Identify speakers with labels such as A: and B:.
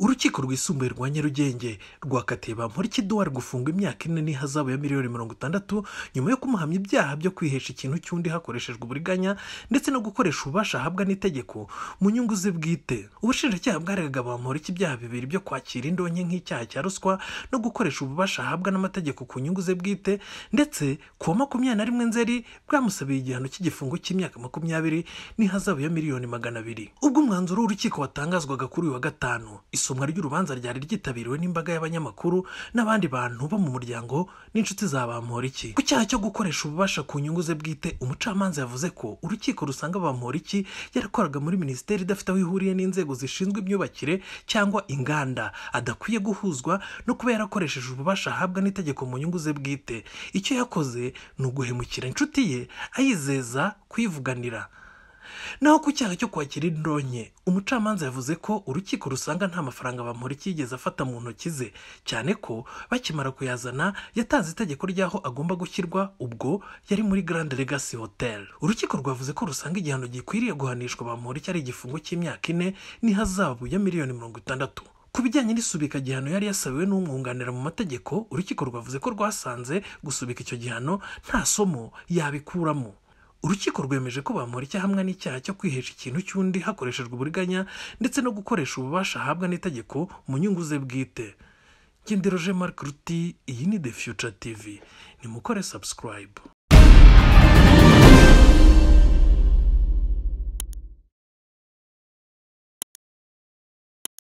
A: urukiko rwisumbuye rwa nyarugenge rwakatiye bamporikidowari gufunga imyaka ine n'ihazabu ya miliyoni mirongo itandatu nyuma yo kumuhamya ibyaha byo kwihesha ikintu cy'undi hakoreshejwe uburiganya ndetse no gukoresha ububasha ahabwa n'itegeko mu nyungu ze bwite ubushinjacyaha bwaregaga bamporiki ibyaha bibiri byo kwakira indonke nk'icyaha cya ruswa no gukoresha ububasha ahabwa n'amategeko ku nyungu ze bwite ndetse kuwa makumyabiri na rimwe nzeri bwamusabiye igihano cy'igifungo cy'imyaka makumyabiri n'ihazabu ya miliyoni magana abiri ubwo umwanzuro w'urukiko watangazwaga kuri uyu wa gatanu isomwa ry'urubanza ryari ryitabiriwe n'imbaga y'abanyamakuru n'abandi bantu bo mu muryango n'inshuti za bamporiki ku cyaha cyo gukoresha ububasha ku nyungu ze bwite umucamanza yavuze ko urukiko rusanga bamporiki yarakoraga muri minisiteri idafite aho ihuriye n'inzego zishinzwe imyubakire cyangwa inganda adakwiye guhuzwa no kuba yarakoresheje ububasha ahabwa n'itegeko mu nyungu ze bwite icyo yakoze ni uguhemukira inshuti ye ayizeza kwivuganira naho ku cyaha cyo kwakira indonke umucamanza yavuze ko urukiko rusanga nta mafaranga bamuriki yigeze afata mu ntoki ze cyane ko bakimara kuyazana yatanze itegeko ry'aho agomba gushyirwa ubwo yari muri garande legasi hoteli urukiko rwavuze ko rusanga igihano gikwiriye guhanishwa bamuriki ari igifungo cy'imyaka ine n'ihazabu ya miliyoni mirongo itandatu ku bijyanye n'isubika gihano yari yasabiwe n'umwunganira mu mategeko urukiko rwavuze ko rwasanze gusubika icyo gihano nta somo yabikuramo urukiko rwemeje ko bamurika hamwe n'icyaha cyo kwihesha ikintu cy'undi hakoreshejwe uburiganya ndetse no gukoresha ububasha ahabwa n'itegeko mu nyungu ze bwite Gendero Roger iyi ni The Future TV nimukore subscribe